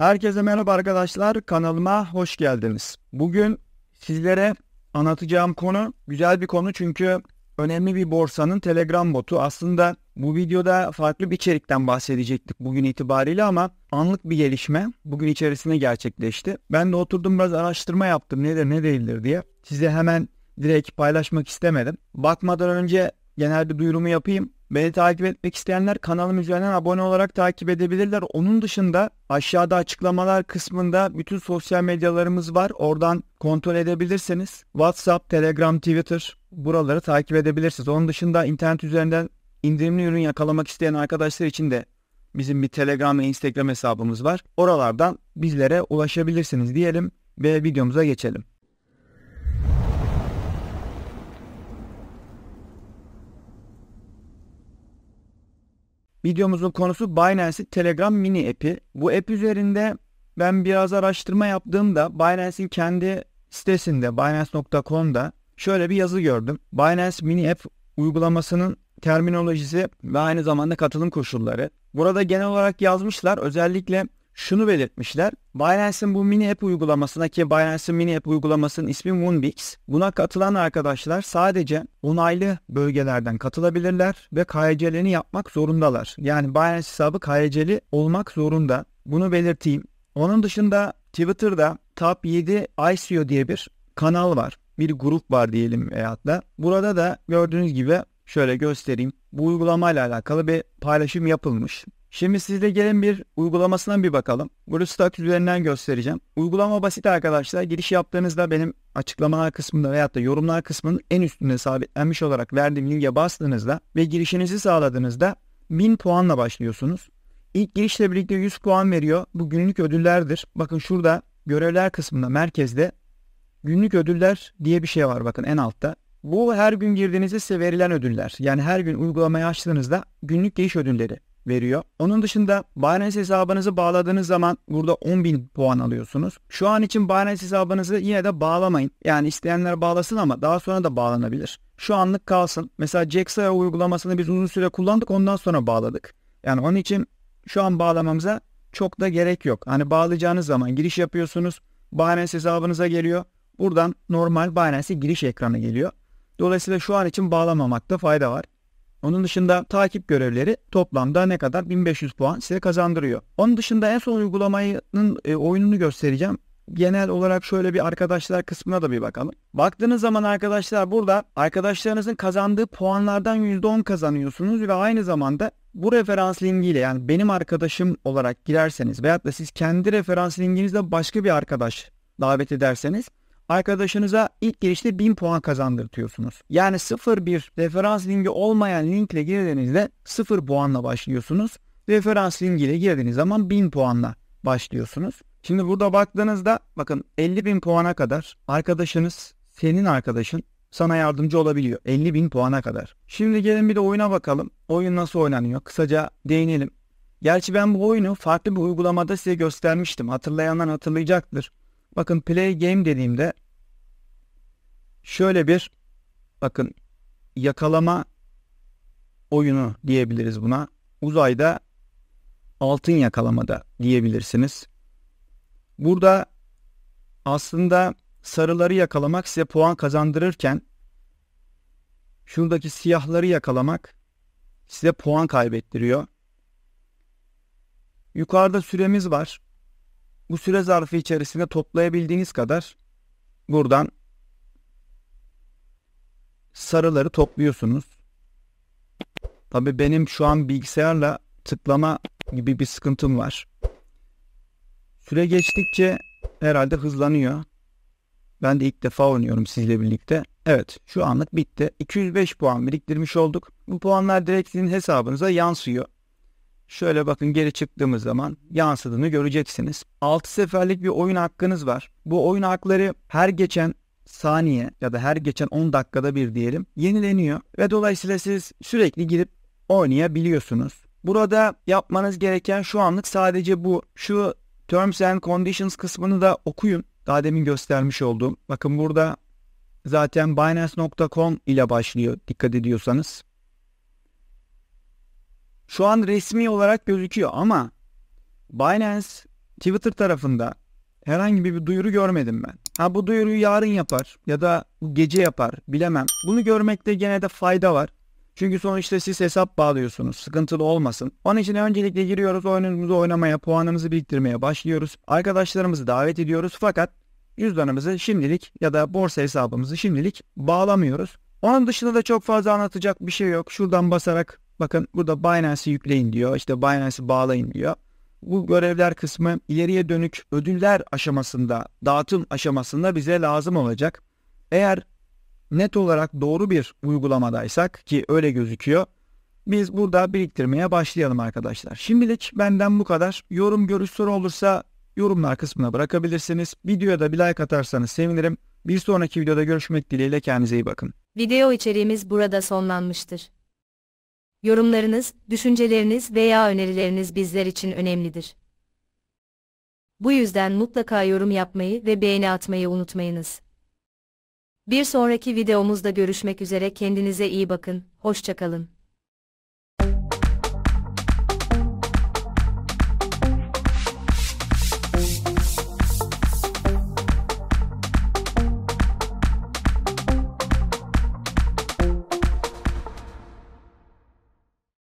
Herkese merhaba arkadaşlar. Kanalıma hoş geldiniz. Bugün sizlere anlatacağım konu güzel bir konu çünkü önemli bir borsanın Telegram botu. Aslında bu videoda farklı bir içerikten bahsedecektik bugün itibariyle ama anlık bir gelişme bugün içerisinde gerçekleşti. Ben de oturdum biraz araştırma yaptım nedir ne değildir diye. Size hemen direkt paylaşmak istemedim. Bakmadan önce genelde duyurumu yapayım. Beni takip etmek isteyenler kanalım üzerinden abone olarak takip edebilirler. Onun dışında aşağıda açıklamalar kısmında bütün sosyal medyalarımız var. Oradan kontrol edebilirsiniz. WhatsApp, Telegram, Twitter buraları takip edebilirsiniz. Onun dışında internet üzerinden indirimli ürün yakalamak isteyen arkadaşlar için de bizim bir Telegram ve Instagram hesabımız var. Oralardan bizlere ulaşabilirsiniz diyelim ve videomuza geçelim. Videomuzun konusu Binance'in Telegram mini app'i. Bu app üzerinde ben biraz araştırma yaptığımda Binance'in kendi sitesinde binance.com'da şöyle bir yazı gördüm. Binance mini app uygulamasının terminolojisi ve aynı zamanda katılım koşulları. Burada genel olarak yazmışlar özellikle şunu belirtmişler. Binance'in bu mini app uygulamasına ki Binance'in mini app uygulamasının ismi Moonbix. Buna katılan arkadaşlar sadece onaylı bölgelerden katılabilirler ve KYC'lerini e yapmak zorundalar. Yani Binance hesabı KYC'li e olmak zorunda. Bunu belirteyim. Onun dışında Twitter'da Top 7 ICO diye bir kanal var. Bir grup var diyelim veyahut da. Burada da gördüğünüz gibi şöyle göstereyim. Bu uygulamayla alakalı bir paylaşım yapılmış. Şimdi sizde gelen bir uygulamasından bir bakalım. Bunu statü üzerinden göstereceğim. Uygulama basit arkadaşlar. Giriş yaptığınızda benim açıklamalar kısmında veyahut da yorumlar kısmının en üstünde sabitlenmiş olarak verdiğim linke bastığınızda ve girişinizi sağladığınızda 1000 puanla başlıyorsunuz. İlk girişle birlikte 100 puan veriyor. Bu günlük ödüllerdir. Bakın şurada görevler kısmında merkezde günlük ödüller diye bir şey var bakın en altta. Bu her gün girdiğinizde size verilen ödüller. Yani her gün uygulamayı açtığınızda günlük giriş ödülleri veriyor. Onun dışında Binance hesabınızı bağladığınız zaman burada 10.000 puan alıyorsunuz. Şu an için Binance hesabınızı yine de bağlamayın. Yani isteyenler bağlasın ama daha sonra da bağlanabilir. Şu anlık kalsın. Mesela Jaxia uygulamasını biz uzun süre kullandık ondan sonra bağladık. Yani onun için şu an bağlamamıza çok da gerek yok. Hani bağlayacağınız zaman giriş yapıyorsunuz. Binance hesabınıza geliyor. Buradan normal Binance'e giriş ekranı geliyor. Dolayısıyla şu an için bağlamamakta fayda var. Onun dışında takip görevleri toplamda ne kadar 1500 puan size kazandırıyor. Onun dışında en son uygulamanın e, oyununu göstereceğim. Genel olarak şöyle bir arkadaşlar kısmına da bir bakalım. Baktığınız zaman arkadaşlar burada arkadaşlarınızın kazandığı puanlardan %10 kazanıyorsunuz ve aynı zamanda bu referans linkiyle yani benim arkadaşım olarak girerseniz veyahut da siz kendi referans linkinizle başka bir arkadaş davet ederseniz arkadaşınıza ilk girişte 1000 puan kazandırtıyorsunuz. Yani 0-1 referans linki olmayan linkle girdiğinizde 0 puanla başlıyorsunuz. Referans linkiyle girdiğiniz zaman 1000 puanla başlıyorsunuz. Şimdi burada baktığınızda bakın 50 bin puana kadar arkadaşınız, senin arkadaşın sana yardımcı olabiliyor. 50 bin puana kadar. Şimdi gelin bir de oyuna bakalım. Oyun nasıl oynanıyor? Kısaca değinelim. Gerçi ben bu oyunu farklı bir uygulamada size göstermiştim. Hatırlayanlar hatırlayacaktır. Bakın play game dediğimde şöyle bir bakın yakalama oyunu diyebiliriz buna. Uzayda altın yakalamada diyebilirsiniz. Burada aslında sarıları yakalamak size puan kazandırırken şuradaki siyahları yakalamak size puan kaybettiriyor. Yukarıda süremiz var. Bu süre zarfı içerisinde toplayabildiğiniz kadar buradan sarıları topluyorsunuz. Tabii benim şu an bilgisayarla tıklama gibi bir sıkıntım var. Süre geçtikçe herhalde hızlanıyor. Ben de ilk defa oynuyorum sizle birlikte. Evet şu anlık bitti. 205 puan biriktirmiş olduk. Bu puanlar direkt sizin hesabınıza yansıyor. Şöyle bakın geri çıktığımız zaman yansıdığını göreceksiniz. 6 seferlik bir oyun hakkınız var. Bu oyun hakları her geçen saniye ya da her geçen 10 dakikada bir diyelim yenileniyor ve dolayısıyla siz sürekli girip oynayabiliyorsunuz. Burada yapmanız gereken şu anlık sadece bu. Şu Terms and Conditions kısmını da okuyun. Daha demin göstermiş olduğum. Bakın burada zaten Binance.com ile başlıyor dikkat ediyorsanız. Şu an resmi olarak gözüküyor ama Binance Twitter tarafında Herhangi bir duyuru görmedim ben. Ha bu duyuruyu yarın yapar ya da gece yapar bilemem. Bunu görmekte gene de fayda var. Çünkü sonuçta siz hesap bağlıyorsunuz. Sıkıntılı olmasın. Onun için öncelikle giriyoruz oyunumuzu oynamaya, puanımızı biriktirmeye başlıyoruz. Arkadaşlarımızı davet ediyoruz fakat cüzdanımızı şimdilik ya da borsa hesabımızı şimdilik bağlamıyoruz. Onun dışında da çok fazla anlatacak bir şey yok. Şuradan basarak bakın burada Binance'i yükleyin diyor. İşte Binance'i bağlayın diyor bu görevler kısmı ileriye dönük ödüller aşamasında, dağıtım aşamasında bize lazım olacak. Eğer net olarak doğru bir uygulamadaysak ki öyle gözüküyor. Biz burada biriktirmeye başlayalım arkadaşlar. Şimdilik benden bu kadar. Yorum görüş soru olursa yorumlar kısmına bırakabilirsiniz. Videoya da bir like atarsanız sevinirim. Bir sonraki videoda görüşmek dileğiyle kendinize iyi bakın. Video içeriğimiz burada sonlanmıştır. Yorumlarınız, düşünceleriniz veya önerileriniz bizler için önemlidir. Bu yüzden mutlaka yorum yapmayı ve beğeni atmayı unutmayınız. Bir sonraki videomuzda görüşmek üzere kendinize iyi bakın, hoşçakalın.